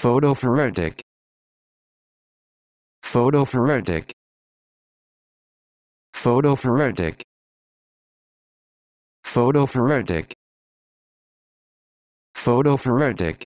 photophoretic photophoretic photophoretic photophoretic photoferritic